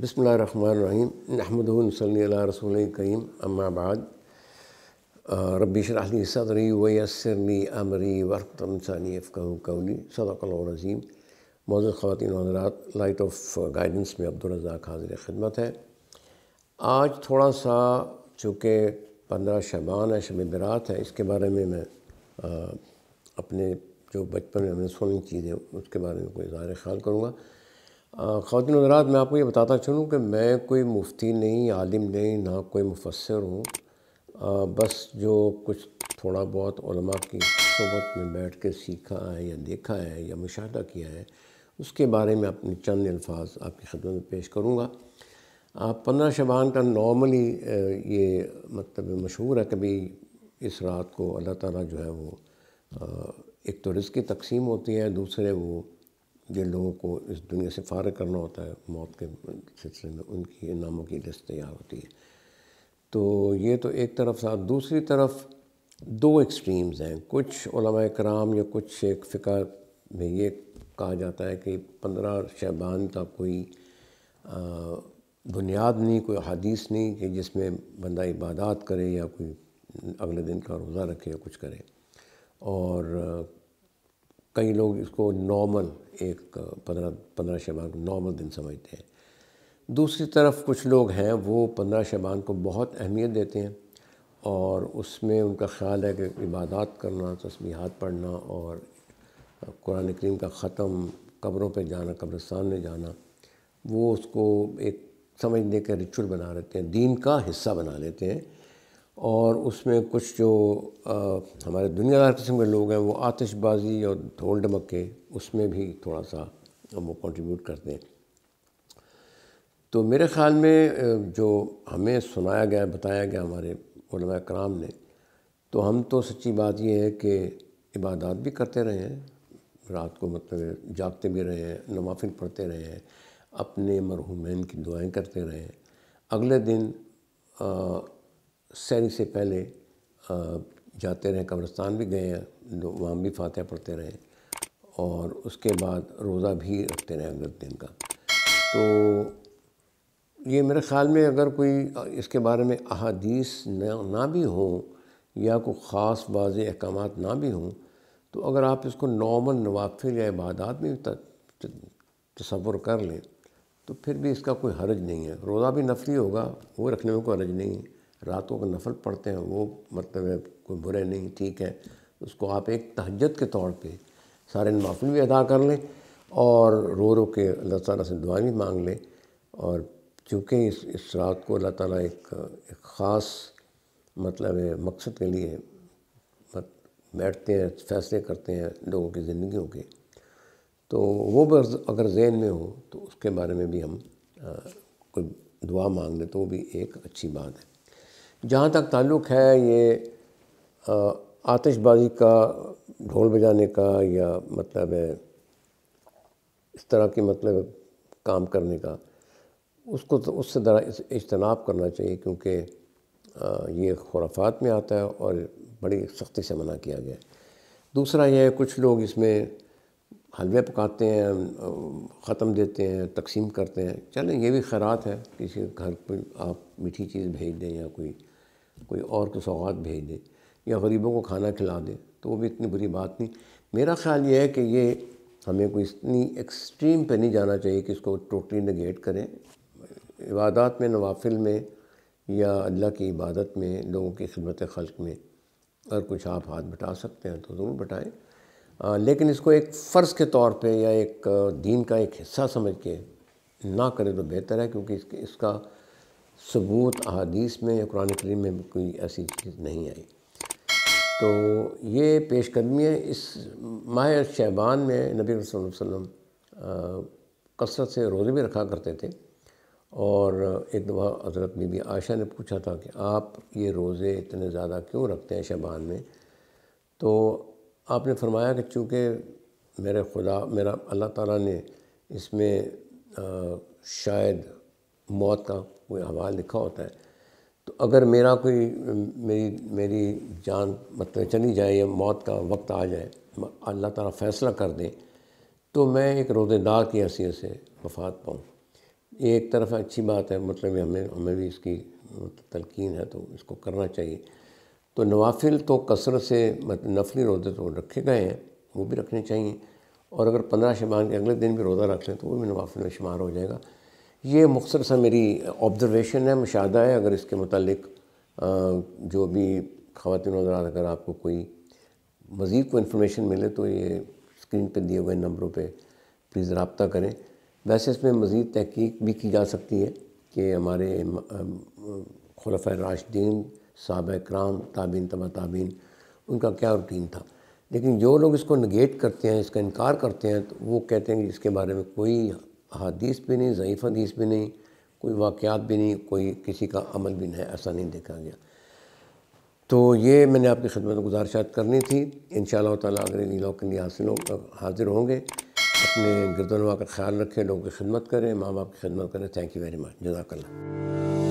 बसमीम अहमदल रसोल करीम अम्माबाद रबीशरहली सदरी वयसरली अमरी वरतमसानी कौली सदाकलज़ीम मौजूद ख़वान हजरात लाइट ऑफ गाइडेंस में अब्दुलरजाक हाजिर ख़िदमत है आज थोड़ा सा चूँकि पंद्रह शबान है शब बरात है इसके बारे में मैं आ, अपने जो बचपन में मैंने सुनी चीज़ें उसके बारे में कोई इजहार ख्याल करूँगा खातिन हजरात मैं आपको ये बताता चलूँ कि मैं कोई मुफ्ती नहीं आलिम नहीं ना कोई मुफसर हूँ बस जो कुछ थोड़ा बहुत की सोबत में बैठ के सीखा है या देखा है या मुशाह किया है उसके बारे में अपने चंद अल्फाज आपकी खदमत में पेश करूँगा पंद्रह शबान का नॉर्मली ये मतलब मशहूर है कभी इस रात को अल्लाह ताला जो है वो एक तो रिज़ की तकसीम होती है दूसरे वो जिन लोगों को इस दुनिया से फारग करना होता है मौत के सिलसिले में उनकी नामों की लिस्ट तैयार होती है तो ये तो एक तरफ साथ दूसरी तरफ दो एक्सट्रीम्स हैं कुछ कराम या कुछ एक फ़िका में ये कहा जाता है कि पंद्रह शहबान का कोई बुनियाद नहीं कोई हदीस नहीं कि जिसमें बंदा इबादत करे या कोई अगले दिन का रोज़ा रखे या कुछ करे और कई लोग इसको नॉर्मल एक पंद्रह पंद्रह शबान को नॉर्मल दिन समझते हैं दूसरी तरफ कुछ लोग हैं वो पंद्रह शबान को बहुत अहमियत देते हैं और उसमें उनका ख्याल है कि इबादत करना तस्बीहात पढ़ना और कुरान करीम का ख़त्म कब्रों पे जाना कब्रस्तान में जाना वो उसको एक समझने के रिचुअल बना लेते हैं दीन का हिस्सा बना लेते हैं और उसमें कुछ जो आ, हमारे दुनियादार किस्म के लोग हैं वो आतिशबाजी और धोल डमक उसमें भी थोड़ा सा वो कंट्रीब्यूट करते हैं तो मेरे ख़्याल में जो हमें सुनाया गया बताया गया हमारे कराम ने तो हम तो सच्ची बात यह है कि इबादत भी करते रहे हैं रात को मतलब जागते भी रहे हैं नमाफिल पढ़ते रहे हैं अपने मरहूमैन की दुआएं करते रहे हैं अगले दिन आ, सैनिक से पहले जाते रहे कब्रस्तान भी गए हैं वहाँ भी फातह पढ़ते रहे और उसके बाद रोज़ा भी रखते रहे अगले दिन का तो ये मेरे ख़्याल में अगर कोई इसके बारे में अहादीस ना, ना भी हो या कोई ख़ास बाज़ अहकाम ना भी हों तो अगर आप इसको नॉर्मल नवाफिल या इबादत में तस्वुर कर लें तो फिर भी इसका कोई हर्ज नहीं है रोज़ा भी नफली होगा वो रखने में कोई हर्ज नहीं है रातों का नफल पढ़ते हैं वो मतलब है कोई बुरे नहीं ठीक है उसको आप एक तहजत के तौर पे सारे नाफिल भी अदा कर लें और रो रो के अल्लाह ताला से दुआ भी मांग लें और चूँकि इस इस रात को अल्लाह ताला एक, एक ख़ास मतलब है मकसद के लिए बैठते हैं फैसले करते हैं लोगों की ज़िंदगी के तो वो अगर जहन में हो तो उसके बारे में भी हम आ, कोई दुआ मांग लें तो वो भी एक अच्छी बात है जहाँ तक ताल्लुक़ है ये आतिशबाज़ी का ढोल बजाने का या मतलब है इस तरह के मतलब काम करने का उसको तो उससे ज़रा इजतनाब करना चाहिए क्योंकि ये खुराफात में आता है और बड़ी सख्ती से मना किया गया है दूसरा यह है कुछ लोग इसमें हलवे पकाते हैं ख़त्म देते हैं तकसीम करते हैं चलें ये भी खैरात है किसी घर पर आप मीठी चीज़ भेज दें या कोई कोई और को सौगात भेज दे या गरीबों को खाना खिला दे तो वो भी इतनी बुरी बात नहीं मेरा ख्याल ये है कि ये हमें कोई इतनी एक्सट्रीम पे नहीं जाना चाहिए कि इसको टोटली नगेट करें इबादत में नवाफिल में या अल्लाह की इबादत में लोगों की खिदमत खल्क में अगर कुछ आप हाथ बटा सकते हैं तो ज़रूर बटाएँ लेकिन इसको एक फ़र्ज़ के तौर पर या एक दीन का एक हिस्सा समझ के ना करें तो बेहतर है क्योंकि इसके इसका सबूत अदीस में या कुरान करीम में कोई ऐसी चीज़ नहीं आई तो ये पेशकदमी है इस माह शहबान में नबी वसम कसरत से रोज़े भी रखा करते थे और एक दफ़ा हज़रत बीबी आयशा ने पूछा था कि आप ये रोज़े इतने ज़्यादा क्यों रखते हैं शहबान में तो आपने फरमाया कि चूँकि मेरे खुदा मेरा अल्लाह ताला ने इसमें शायद मौत का कोई हवाल लिखा होता है तो अगर मेरा कोई मेरी मेरी जान मतलब चली जाए या मौत का वक्त आ जाए अल्लाह ताला फैसला कर दे तो मैं एक रोज़ेदार की हैसियत से वफात पाऊँ ये एक तरफ अच्छी बात है मतलब हमें हमें भी इसकी मतलब तलकिन है तो इसको करना चाहिए तो नवाफिल तो कसरत से मतलब नफली रोज़े तो रखे गए हैं वो भी रखने चाहिए और अगर पंद्रह शबान के अगले दिन भी रोज़ा रख लें तो वो भी नवाफिल में शुमार हो जाएगा ये मुख्तर सा मेरी ऑब्ज़रवेशन है मुशादा है अगर इसके मतलब जो भी खातिन हजरात अगर आपको कोई मज़ीद को इन्फॉर्मेशन मिले तो ये स्क्रीन पर दिए हुए नंबरों पर प्लीज़ रबता करें वैसे इसमें मज़ीद तहकीक भी की जा सकती है कि हमारे खलफ राशदीन साब कराम ताबीन तबा ताबीन उनका क्या रूटीन था लेकिन जो लोग इसको नगेट करते हैं इसका इनकार करते हैं तो वो कहते हैं कि इसके बारे में कोई हदीस भी नहीं ज़यीफ़ हदीस भी नहीं कोई वाक़ात भी नहीं कोई किसी का अमल भी नहीं ऐसा नहीं देखा गया तो ये मैंने आपकी खदमत गुजारिशात करनी थी इन शाह के लिए हासिलों हाजिर होंगे अपने गिरदनवा का ख्याल रखें लोगों की खिदमत करें माँ बाप की खिदमत करें थैंक यू वेरी मच जजाकल्ला